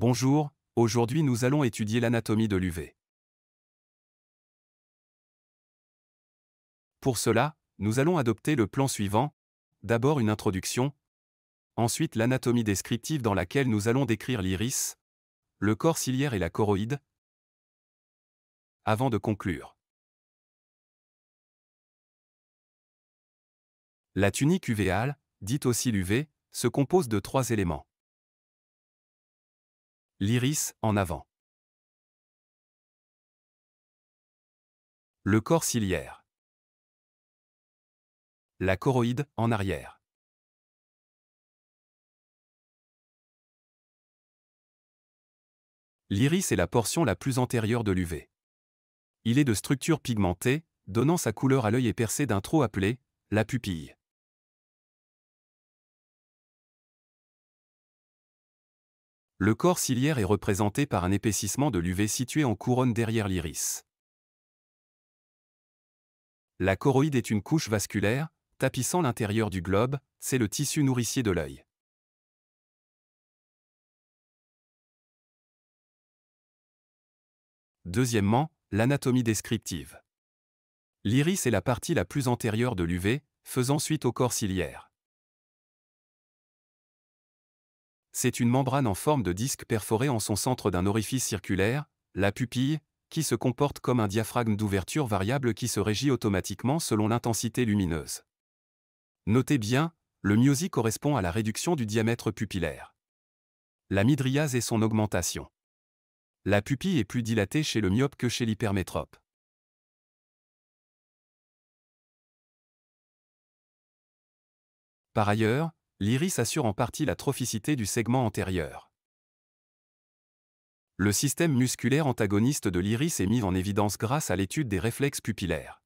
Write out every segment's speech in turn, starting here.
Bonjour, aujourd'hui nous allons étudier l'anatomie de l'UV. Pour cela, nous allons adopter le plan suivant. D'abord une introduction, ensuite l'anatomie descriptive dans laquelle nous allons décrire l'iris, le corps ciliaire et la choroïde, avant de conclure. La tunique uvéale, dite aussi l'UV, se compose de trois éléments. L'iris, en avant. Le corps ciliaire. La choroïde, en arrière. L'iris est la portion la plus antérieure de l'UV. Il est de structure pigmentée, donnant sa couleur à l'œil et percé d'un trou appelé la pupille. Le corps ciliaire est représenté par un épaississement de l'UV situé en couronne derrière l'iris. La choroïde est une couche vasculaire, tapissant l'intérieur du globe, c'est le tissu nourricier de l'œil. Deuxièmement, l'anatomie descriptive. L'iris est la partie la plus antérieure de l'UV, faisant suite au corps ciliaire. c'est une membrane en forme de disque perforée en son centre d'un orifice circulaire, la pupille, qui se comporte comme un diaphragme d'ouverture variable qui se régit automatiquement selon l'intensité lumineuse. Notez bien, le myosie correspond à la réduction du diamètre pupillaire. La midriase est son augmentation. La pupille est plus dilatée chez le myope que chez l'hypermétrope. Par ailleurs, l'iris assure en partie la trophicité du segment antérieur. Le système musculaire antagoniste de l'iris est mis en évidence grâce à l'étude des réflexes pupillaires.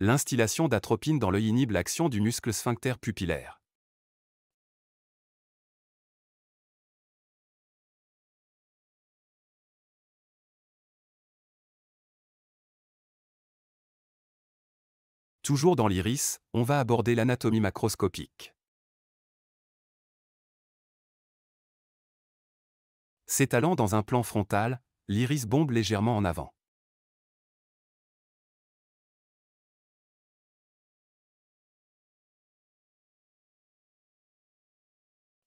L'instillation d'atropine dans l'œil inhibe l'action du muscle sphincter pupillaire. Toujours dans l'iris, on va aborder l'anatomie macroscopique. S'étalant dans un plan frontal, l'iris bombe légèrement en avant.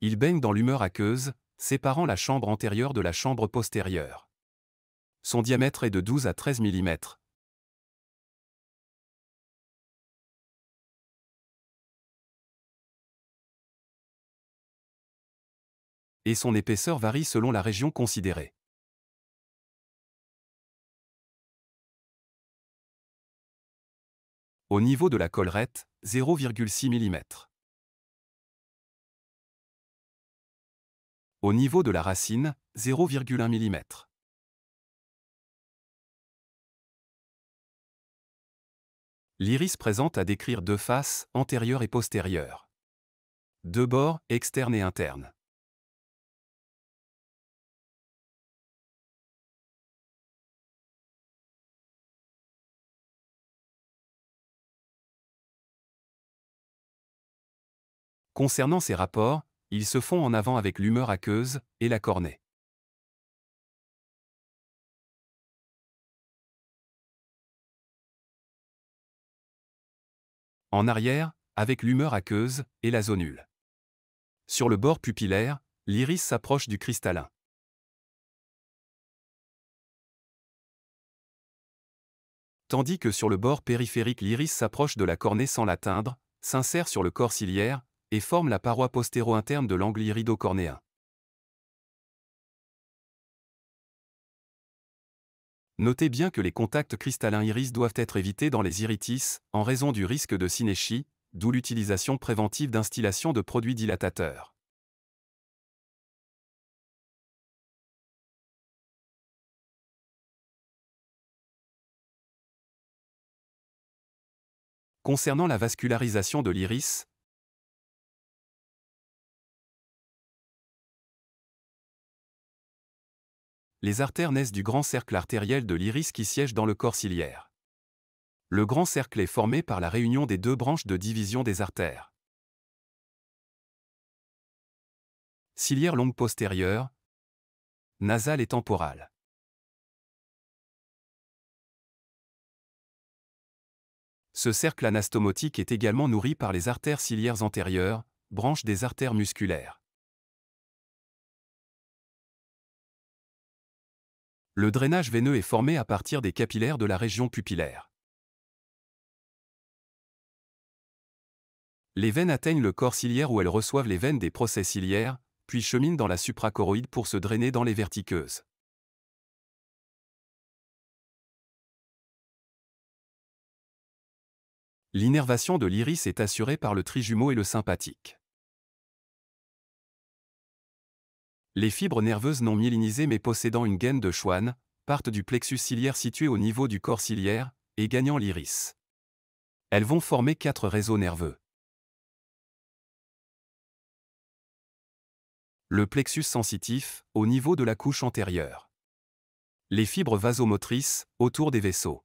Il baigne dans l'humeur aqueuse, séparant la chambre antérieure de la chambre postérieure. Son diamètre est de 12 à 13 mm, et son épaisseur varie selon la région considérée. Au niveau de la collerette, 0,6 mm. Au niveau de la racine, 0,1 mm. L'iris présente à décrire deux faces, antérieure et postérieure. Deux bords, externes et internes. Concernant ces rapports, ils se font en avant avec l'humeur aqueuse et la cornée. En arrière, avec l'humeur aqueuse et la zone Sur le bord pupillaire, l'iris s'approche du cristallin. Tandis que sur le bord périphérique l'iris s'approche de la cornée sans l'atteindre, s'insère sur le corps ciliaire, et forme la paroi postéro-interne de l'angle cornéen Notez bien que les contacts cristallins iris doivent être évités dans les iritis, en raison du risque de synéchie, d'où l'utilisation préventive d'instillation de produits dilatateurs. Concernant la vascularisation de l'iris, les artères naissent du grand cercle artériel de l'iris qui siège dans le corps ciliaire. Le grand cercle est formé par la réunion des deux branches de division des artères. Ciliaire longue postérieure, nasale et temporale. Ce cercle anastomotique est également nourri par les artères ciliaires antérieures, branches des artères musculaires. Le drainage veineux est formé à partir des capillaires de la région pupillaire. Les veines atteignent le corps ciliaire où elles reçoivent les veines des procès ciliaires, puis cheminent dans la suprachoroïde pour se drainer dans les vertiqueuses. L'innervation de l'iris est assurée par le trijumeau et le sympathique. Les fibres nerveuses non myélinisées mais possédant une gaine de Schwann partent du plexus ciliaire situé au niveau du corps ciliaire et gagnant l'iris. Elles vont former quatre réseaux nerveux. Le plexus sensitif, au niveau de la couche antérieure. Les fibres vasomotrices, autour des vaisseaux.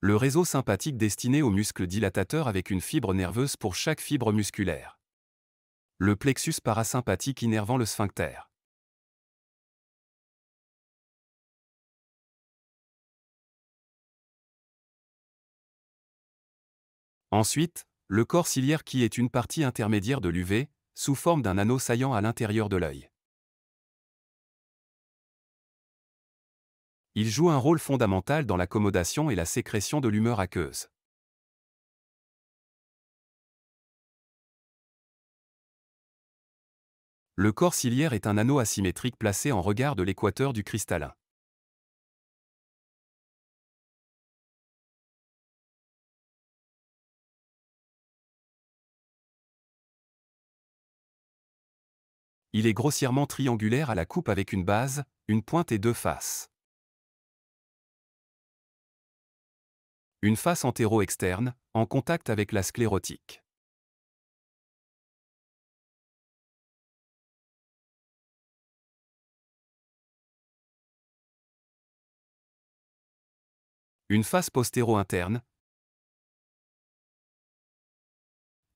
Le réseau sympathique destiné aux muscles dilatateurs avec une fibre nerveuse pour chaque fibre musculaire le plexus parasympathique innervant le sphincter. Ensuite, le corps ciliaire qui est une partie intermédiaire de l'UV, sous forme d'un anneau saillant à l'intérieur de l'œil. Il joue un rôle fondamental dans l'accommodation et la sécrétion de l'humeur aqueuse. Le corps ciliaire est un anneau asymétrique placé en regard de l'équateur du cristallin. Il est grossièrement triangulaire à la coupe avec une base, une pointe et deux faces. Une face entéro-externe, en contact avec la sclérotique. Une face postéro-interne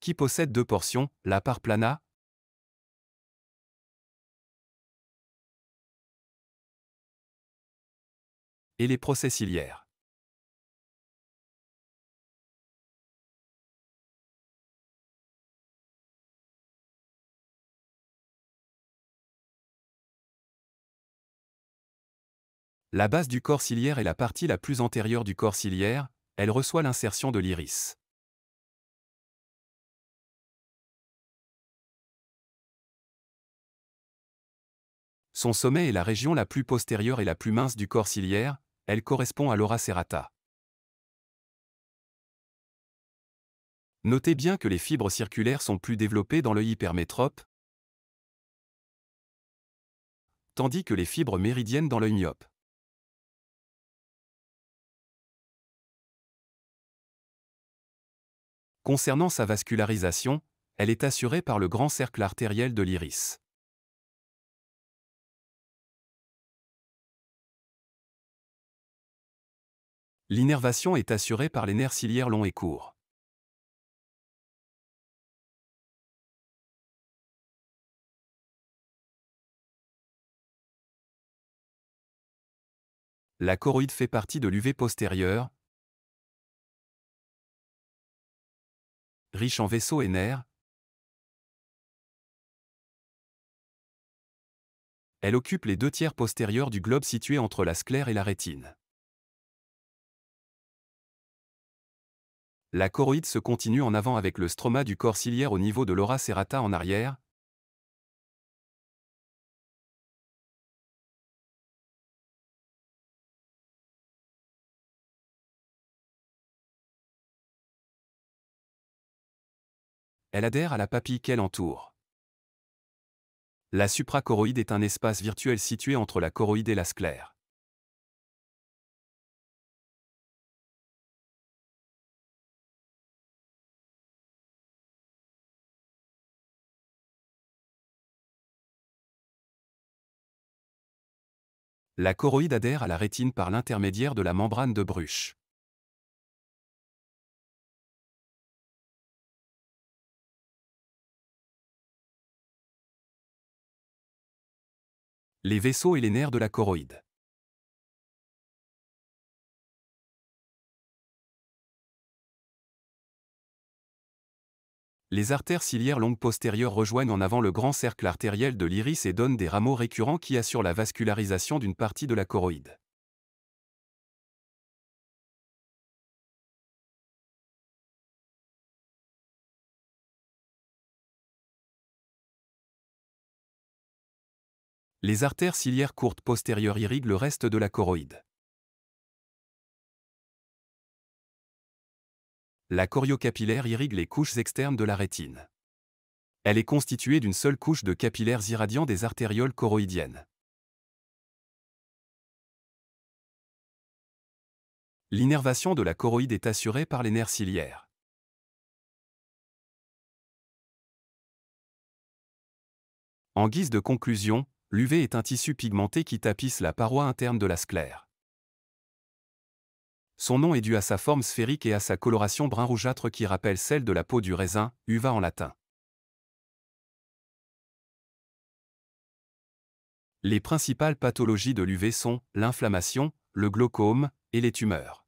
qui possède deux portions, la part plana et les procès La base du corps ciliaire est la partie la plus antérieure du corps ciliaire, elle reçoit l'insertion de l'iris. Son sommet est la région la plus postérieure et la plus mince du corps ciliaire, elle correspond à l'aura serrata. Notez bien que les fibres circulaires sont plus développées dans l'œil hypermétrope, tandis que les fibres méridiennes dans l'œil myope. Concernant sa vascularisation, elle est assurée par le grand cercle artériel de l'iris. L'innervation est assurée par les nerfs ciliaires longs et courts. La choroïde fait partie de l'UV postérieure, riche en vaisseaux et nerfs. Elle occupe les deux tiers postérieurs du globe situé entre la sclère et la rétine. La choroïde se continue en avant avec le stroma du corps ciliaire au niveau de l'aura serrata en arrière, elle adhère à la papille qu'elle entoure. La supracoroïde est un espace virtuel situé entre la choroïde et la sclère. La choroïde adhère à la rétine par l'intermédiaire de la membrane de Bruch. les vaisseaux et les nerfs de la choroïde. Les artères ciliaires longues postérieures rejoignent en avant le grand cercle artériel de l'iris et donnent des rameaux récurrents qui assurent la vascularisation d'une partie de la choroïde. Les artères ciliaires courtes postérieures irriguent le reste de la choroïde. La choriocapillaire irrigue les couches externes de la rétine. Elle est constituée d'une seule couche de capillaires irradiant des artérioles choroïdiennes. L'innervation de la choroïde est assurée par les nerfs ciliaires. En guise de conclusion, l'UV est un tissu pigmenté qui tapisse la paroi interne de la sclère. Son nom est dû à sa forme sphérique et à sa coloration brun rougeâtre qui rappelle celle de la peau du raisin, uva en latin. Les principales pathologies de l'UV sont l'inflammation, le glaucome et les tumeurs.